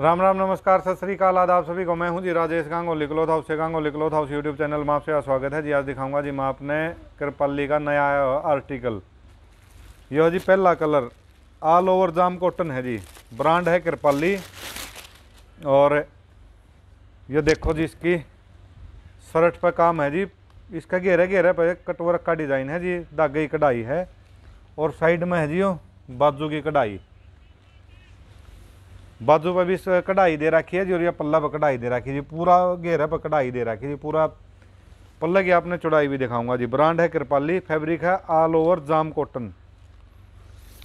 राम राम नमस्कार सत श्रीकाल आदाब सभी को मैं हूं जी राजेश गांगो लिकलोथ हाउस से गांगो लिकलोथ हाउस यूट्यूब चैनल में आपसे स्वागत है जी आज दिखाऊंगा जी मैं आपने कृपल्ली का नया आर्टिकल यह जी पहला कलर ऑल ओवर जाम कॉटन है जी ब्रांड है कृपल्ली और ये देखो जी इसकी शर्ट पर काम है जी इसका घेरे घेरे पर कटवर्क का डिज़ाइन है जी धागे की कढ़ाई है और साइड में है जी वो बाजू की कढ़ाई बाजू पर भी कढ़ाई दे रखी है जी और यह पल्ला पर कढ़ाई दे रखी है जी पूरा घेरा पर कढ़ाई दे रखी है जी पूरा पल्ला की आपने चौड़ाई भी दिखाऊंगा जी ब्रांड है कृपाली फैब्रिक है ऑल ओवर जाम कॉटन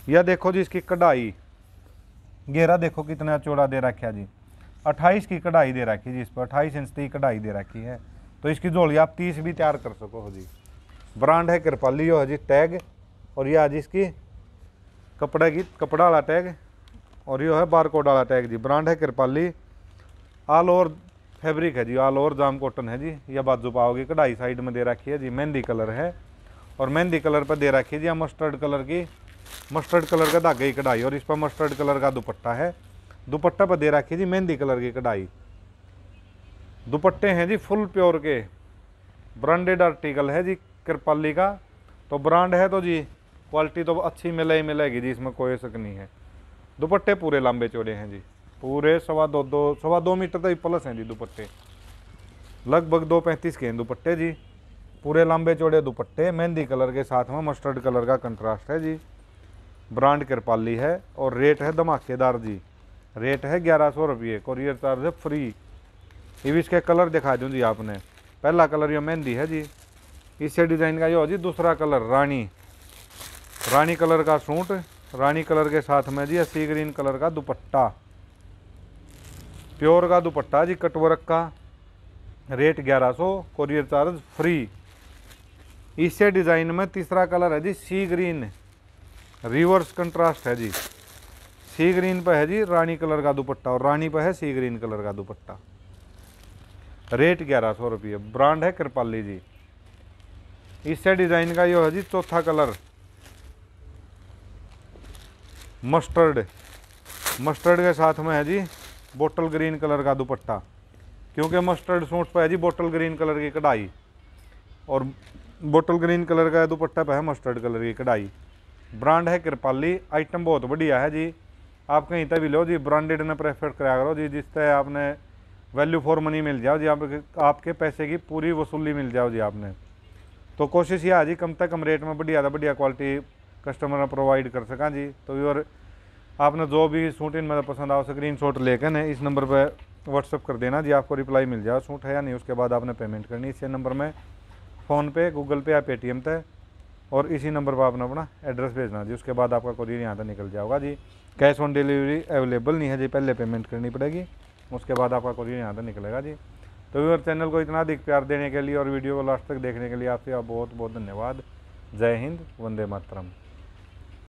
यह देखो जी इसकी कढ़ाई घेरा देखो कितना चौड़ा दे रखा जी अट्ठाईस की कढ़ाई दे रखी जी इस पर अट्ठाईस इंच की कढ़ाई दे रखी है तो इसकी झोली आप तीस भी तैयार कर सको हो जी ब्रांड है कृपाली हो जी टैग और यह आज इसकी कपड़े की कपड़ा वाला टैग और यो है बारकोड वाला टैग जी ब्रांड है कृपाली ऑल ओवर फैब्रिक है जी ऑल ओवर जाम कॉटन है जी यह बाजू पाओगी कढ़ाई साइड में दे रखी है जी मेहंदी कलर है और मेहंदी कलर पर दे रखी है जी मस्टर्ड कलर की मस्टर्ड कलर का धागे की कढ़ाई और इस पर मस्टर्ड कलर का दुपट्टा है दुपट्टा पर दे रखी है जी मेहंदी कलर की कढ़ाई दुपट्टे हैं जी फुल प्योर के ब्रांडेड आर्टिकल है जी कृपाली का तो ब्रांड है तो जी क्वालिटी तो अच्छी मिले ही मिलेगी जी इसमें कोई शक नहीं है दुपट्टे पूरे लंबे चौड़े हैं जी पूरे सवा दो दो सवा दो मीटर तक प्लस हैं जी दुपट्टे लगभग दो पैंतीस के हैं दुपट्टे जी पूरे लंबे चौड़े दुपट्टे मेहंदी कलर के साथ में मस्टर्ड कलर का कंट्रास्ट है जी ब्रांड कृपाली है और रेट है धमाकेदार जी रेट है ग्यारह सौ रुपये कोरियर चार्ज है फ्री ये इसके कलर दिखा दूँ जी आपने पहला कलर ये मेहंदी है जी इससे डिज़ाइन का ये हो जी दूसरा कलर रानी रानी कलर का सूट रानी कलर के साथ में जी सी ग्रीन कलर का दुपट्टा प्योर का दुपट्टा जी कटवर्क का रेट 1100 कोरियर चार्ज फ्री इसे डिज़ाइन में तीसरा कलर है जी सी ग्रीन रिवर्स कंट्रास्ट है जी सी ग्रीन पर है जी रानी कलर का दुपट्टा और रानी पर है सी ग्रीन कलर का दुपट्टा रेट ग्यारह सौ रुपये ब्रांड है कृपाली जी इससे डिज़ाइन का ये है जी चौथा कलर मस्टर्ड मस्टर्ड के साथ में है जी बोटल ग्रीन कलर का दुपट्टा क्योंकि मस्टर्ड सूट पे है जी बोटल ग्रीन कलर की कढ़ाई और बोटल ग्रीन कलर का दुपट्टा पर है मस्टर्ड कलर की कढ़ाई ब्रांड है कृपाली आइटम बहुत बढ़िया है जी आप कहीं तभी लो जी ब्रांडेड ने प्रेफर कराया करो जी जिससे आपने वैल्यू फॉर मनी मिल जाओ जी आपके आपके पैसे की पूरी वसूली मिल जाओ जी आपने तो कोशिश यह है जी कम से कम रेट में बढ़िया था बढ़िया क्वालिटी कस्टमर ने प्रोवाइड कर सका जी तो व्यवर आपने जो भी सूट इन मतलब पसंद आओ स्क्रीन शॉट लेकर इस नंबर पर व्हाट्सअप कर देना जी आपको रिप्लाई मिल जाए सूट है या नहीं उसके बाद आपने पेमेंट करनी इसी नंबर में फ़ोनपे पे गूगल पे या पेटीएम पर और इसी नंबर पर आपने अपना एड्रेस भेजना जी उसके बाद आपका कुरियर यहाँ तक निकल जाएगा जी कैश ऑन डिलीवरी अवेलेबल नहीं है जी पहले पेमेंट करनी पड़ेगी उसके बाद आपका कुरियर यहाँ तक निकलेगा जी तो व्यूअर चैनल को इतना अधिक प्यार देने के लिए और वीडियो को लास्ट तक देखने के लिए आपसे आप बहुत बहुत धन्यवाद जय हिंद वंदे मातरम